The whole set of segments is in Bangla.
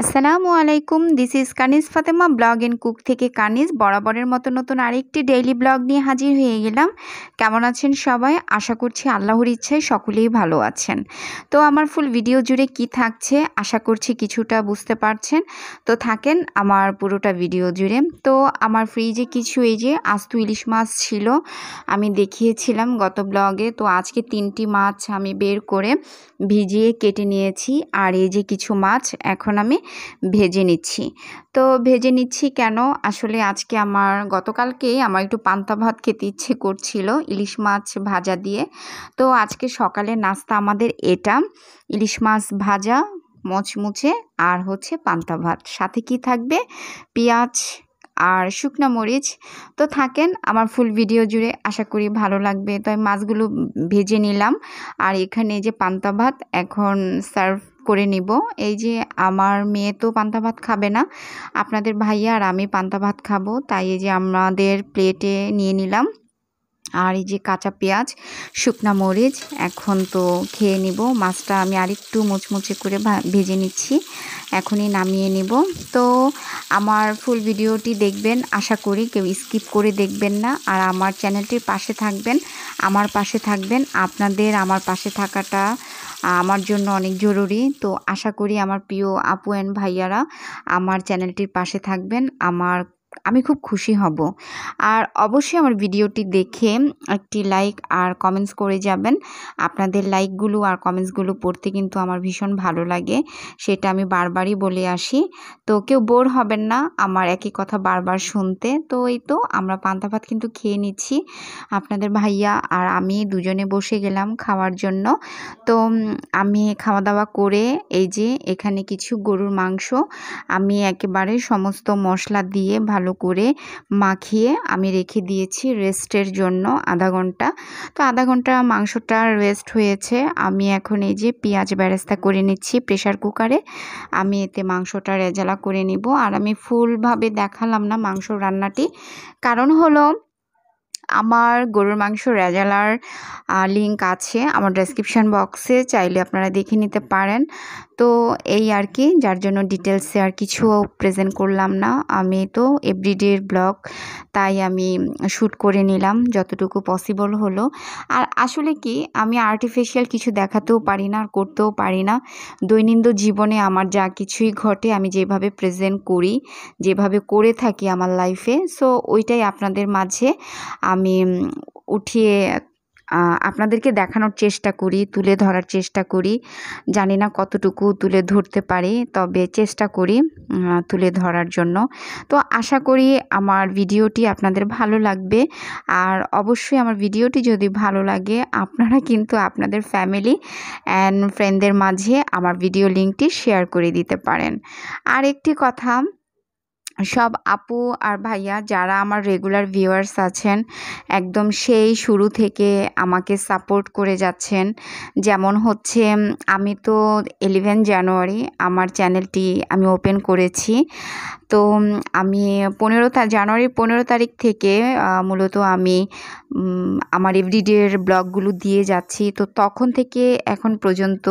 আসসালামু আলাইকুম this is Kaniz Fatema blog in cook থেকে কানিজ বরাবরের মতো নতুন আরেকটি ডেইলি ব্লগ নিয়ে হাজির হয়ে গেলাম কেমন আছেন সবাই আশা করছি আল্লাহর ইচ্ছায় সকলেই ভালো আছেন তো আমার ফুল ভিডিও জুড়ে কি থাকছে আশা করছি কিছুটা বুঝতে পারছেন তো থাকেন আমার পুরোটা ভিডিও জুড়ে তো আমার ফ্রিজে কিছু এই যে আস্ত ইলিশ মাছ ছিল আমি দেখিয়েছিলাম গত ব্লগে তো আজকে তিনটি মাছ আমি বের করে ভিজিয়ে কেটে নিয়েছি আর এই যে কিছু মাছ এখন আমি ভেজে নিচ্ছি তো ভেজে নিচ্ছি কেন আসলে আজকে আমার গতকালকেই আমার একটু পান্তা ভাত খেতে ইচ্ছে করছিল ইলিশ মাছ ভাজা দিয়ে তো আজকে সকালে নাস্তা আমাদের এটা ইলিশ মাছ ভাজা মচমুচে আর হচ্ছে পান্তা ভাত সাথে কি থাকবে পেঁয়াজ আর শুকনা মরিচ তো থাকেন আমার ফুল ভিডিও জুড়ে আশা করি ভালো লাগবে তো আমি মাছগুলো ভেজে নিলাম আর এখানে যে পান্তা ভাত এখন সার্ভ করে নিব এই যে আমার মেয়ে তো পান্তা ভাত খাবে না আপনাদের ভাইয়া আর আমি পান্তা ভাত খাবো তাই এই যে আমাদের প্লেটে নিয়ে নিলাম আর এই যে কাঁচা পেঁয়াজ শুকনা মরিচ এখন তো খেয়ে নিব মাছটা আমি আরেকটু মুচমুচে করে ভেজে নিচ্ছি এখনই নামিয়ে নিব তো আমার ফুল ভিডিওটি দেখবেন আশা করি কেউ স্কিপ করে দেখবেন না আর আমার চ্যানেলটির পাশে থাকবেন আমার পাশে থাকবেন আপনাদের আমার পাশে থাকাটা আমার জন্য অনেক জরুরি তো আশা করি আমার প্রিয় আপু অ্যান্ড ভাইয়ারা আমার চ্যানেলটির পাশে থাকবেন আমার আমি খুব খুশি হব আর অবশ্যই আমার ভিডিওটি দেখে একটি লাইক আর কমেন্টস করে যাবেন আপনাদের লাইকগুলো আর কমেন্টসগুলো পড়তে কিন্তু আমার ভীষণ ভালো লাগে সেটা আমি বারবারই বলে আসি তো কেউ বোর হবেন না আমার একই কথা বারবার শুনতে তো এই তো আমরা পান্তা ভাত কিন্তু খেয়ে নিচ্ছি আপনাদের ভাইয়া আর আমি দুজনে বসে গেলাম খাওয়ার জন্য তো আমি খাওয়া দাওয়া করে এই যে এখানে কিছু গরুর মাংস আমি একেবারে সমস্ত মশলা দিয়ে ভালো ভালো করে মাখিয়ে আমি রেখে দিয়েছি রেস্টের জন্য আধা ঘন্টা তো আধা ঘন্টা মাংসটা রেস্ট হয়েছে আমি এখন এই যে পেঁয়াজ ব্যারেস্তা করে নিচ্ছি প্রেশার কুকারে আমি এতে মাংসটা রেজালা করে নিব আর আমি ফুলভাবে দেখালাম না মাংস রান্নাটি কারণ হলো আমার গরুর মাংস রেজালার লিঙ্ক আছে আমার ডেসক্রিপশান বক্সে চাইলে আপনারা দেখে নিতে পারেন তো এই আর কি যার জন্য ডিটেলসে আর কিছু প্রেজেন্ট করলাম না আমি তো এভরিডের ব্লগ তাই আমি শ্যুট করে নিলাম যতটুকু পসিবল হলো আর আসলে কি আমি আর্টিফিশিয়াল কিছু দেখাতেও পারি না আর করতেও পারি না দৈনন্দিন জীবনে আমার যা কিছুই ঘটে আমি যেভাবে প্রেজেন্ট করি যেভাবে করে থাকি আমার লাইফে সো ওইটাই আপনাদের মাঝে আমি উঠিয়ে আপনাদেরকে দেখানোর চেষ্টা করি তুলে ধরার চেষ্টা করি জানি না কতটুকু তুলে ধরতে পারি তবে চেষ্টা করি তুলে ধরার জন্য তো আশা করি আমার ভিডিওটি আপনাদের ভালো লাগবে আর অবশ্যই আমার ভিডিওটি যদি ভালো লাগে আপনারা কিন্তু আপনাদের ফ্যামিলি অ্যান্ড ফ্রেন্ডদের মাঝে আমার ভিডিও লিঙ্কটি শেয়ার করে দিতে পারেন আর একটি কথা সব আপু আর ভাইয়া যারা আমার রেগুলার ভিউয়ার্স আছেন একদম সেই শুরু থেকে আমাকে সাপোর্ট করে যাচ্ছেন যেমন হচ্ছে আমি তো ইলেভেন জানুয়ারি আমার চ্যানেলটি আমি ওপেন করেছি তো আমি পনেরো জানুয়ারির পনেরো তারিখ থেকে মূলত আমি আমার এভরিডের ব্লগগুলো দিয়ে যাচ্ছি তো তখন থেকে এখন পর্যন্ত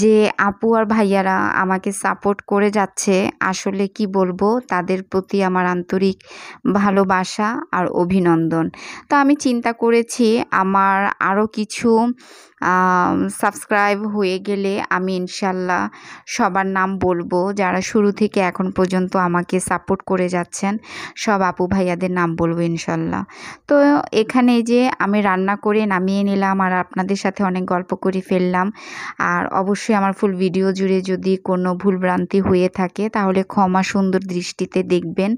যে আপু আর ভাইয়ারা আমাকে সাপোর্ট করে যাচ্ছে আসলে কি বলবো তাদের প্রতি আমার আন্তরিক ভালোবাসা আর অভিনন্দন তো আমি চিন্তা করেছি আমার আরও কিছু সাবস্ক্রাইব হয়ে গেলে আমি ইনশাল্লাহ সবার নাম বলবো যারা শুরু থেকে এখন পর্যন্ত আমাকে সাপোর্ট করে যাচ্ছেন সব আপু ভাইয়াদের নাম বলবো ইনশাল্লাহ তো এখানে যে আমি রান্না করে নামিয়ে নিলাম আর আপনাদের সাথে অনেক গল্প করে ফেললাম আর অবশ্যই আমার ফুল ভিডিও জুড়ে যদি কোনো ভুলভ্রান্তি হয়ে থাকে তাহলে ক্ষমা সুন্দর দৃষ্টিতে দেখবেন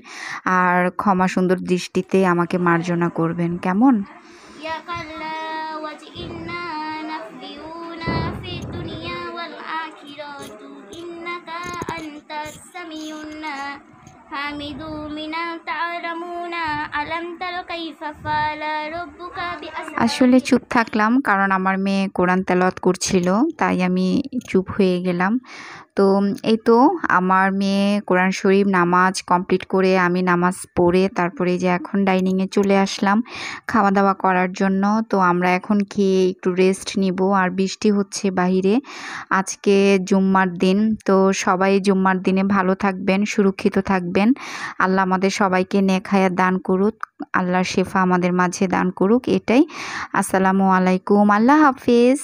আর ক্ষমা সুন্দর দৃষ্টিতে আমাকে মার্জনা করবেন কেমন حامد من الطاعة আসলে চুপ থাকলাম কারণ আমার মেয়ে কোরআন তেলত করছিল তাই আমি চুপ হয়ে গেলাম তো এই তো আমার মেয়ে কোরআন শরীফ নামাজ কমপ্লিট করে আমি নামাজ পড়ে তারপরে যে এখন ডাইনিংয়ে চলে আসলাম খাওয়া দাওয়া করার জন্য তো আমরা এখন খেয়ে একটু রেস্ট নিব আর বৃষ্টি হচ্ছে বাহিরে আজকে জুম্মার দিন তো সবাই জুম্মার দিনে ভালো থাকবেন সুরক্ষিত থাকবেন আল্লাহ আমাদের সবাইকে নেখায়া দান করুন করুক আল্লাহর শেফা আমাদের মাঝে দান করুক এটাই আসসালামু আলাইকুম আল্লাহ হাফিজ